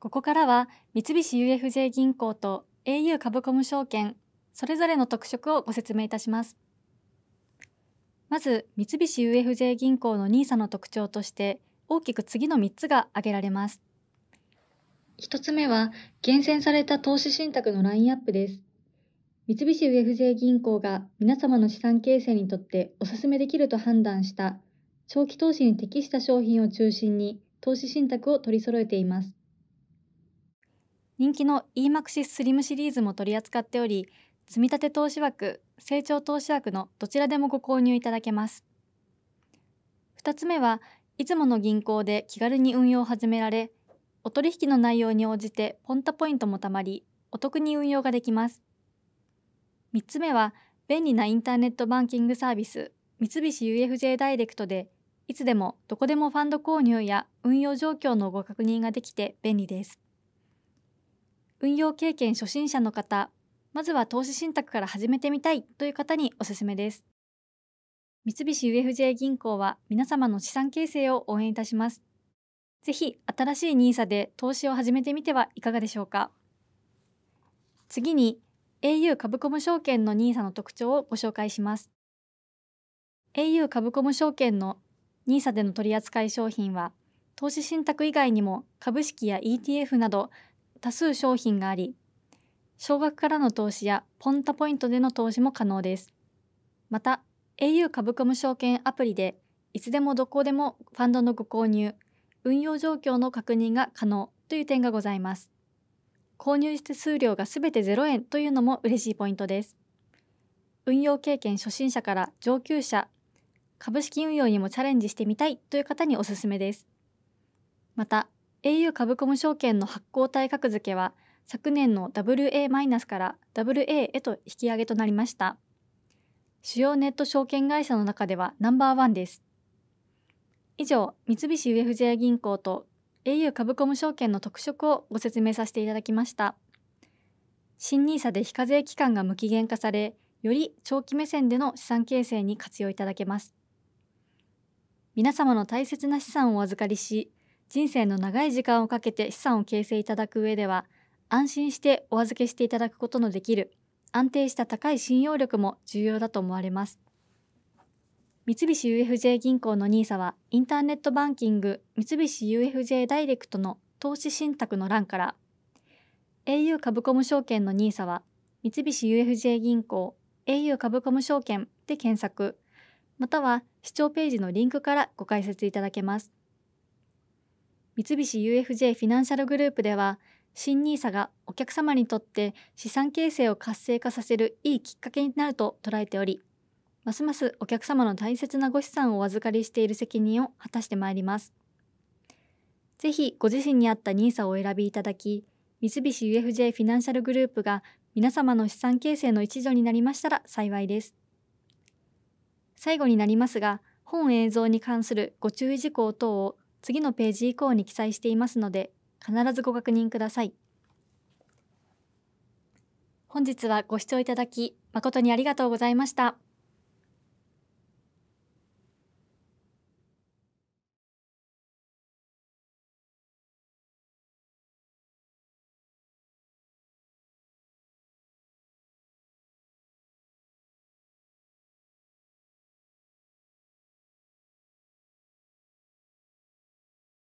ここからは三菱 UFJ 銀行と au 株コム証券、それぞれの特色をご説明いたします。まず、三菱 UFJ 銀行の NISA の特徴として、大きく次の3つが挙げられます。1つ目は、厳選された投資信託のラインアップです。三菱 UFJ 銀行が皆様の資産形成にとってお勧めできると判断した長期投資に適した商品を中心に投資信託を取り揃えています。人気の EMAXIS SLIM シリーズも取り扱っており、積立投資枠、成長投資枠のどちらでもご購入いただけます。2つ目は、いつもの銀行で気軽に運用を始められ、お取引の内容に応じてポンタポイントも貯まり、お得に運用ができます。3つ目は、便利なインターネットバンキングサービス、三菱 UFJ ダイレクトで、いつでもどこでもファンド購入や運用状況のご確認ができて便利です。運用経験初心者の方、まずは投資信託から始めてみたいという方におすすめです。三菱 UFJ 銀行は皆様の資産形成を応援いたします。ぜひ新しいニーサで投資を始めてみてはいかがでしょうか。次に au 株コム証券のニーサの特徴をご紹介します。au 株コム証券のニーサでの取扱い商品は投資信託以外にも株式や ETF など多数商品があり、少額からの投資やポンタポイントでの投資も可能です。また、au 株価無証券アプリで、いつでもどこでもファンドのご購入、運用状況の確認が可能という点がございます。購入手数料がすべて0円というのも嬉しいポイントです。運用経験初心者から上級者、株式運用にもチャレンジしてみたいという方におすすめです。また、au 株コム証券の発行体格付けは昨年の WA- マイナスから WA へと引き上げとなりました。主要ネット証券会社の中ではナンバーワンです。以上、三菱 UFJ 銀行と au 株コム証券の特色をご説明させていただきました。新 nisa で非課税期間が無期限化され、より長期目線での資産形成に活用いただけます。皆様の大切な資産をお預かりし、人生の長い時間をかけて資産を形成いただく上では、安心してお預けしていただくことのできる安定した高い信用力も重要だと思われます。三菱 UFJ 銀行の NISA は、インターネットバンキング三菱 UFJ ダイレクトの投資信託の欄から、au 株コム証券の NISA は、三菱 UFJ 銀行 au 株コム証券で検索、または視聴ページのリンクからご解説いただけます。三菱 UFJ フィナンシャルグループでは、新 nisa がお客様にとって資産形成を活性化させるいいきっかけになると捉えており、ますますお客様の大切なご資産をお預かりしている責任を果たしてまいります。ぜひご自身に合った nisa をお選びいただき、三菱 UFJ フィナンシャルグループが皆様の資産形成の一助になりましたら幸いです。最後になりますが、本映像に関するご注意事項等を次のページ以降に記載していますので、必ずご確認ください。本日はご視聴いただき、誠にありがとうございました。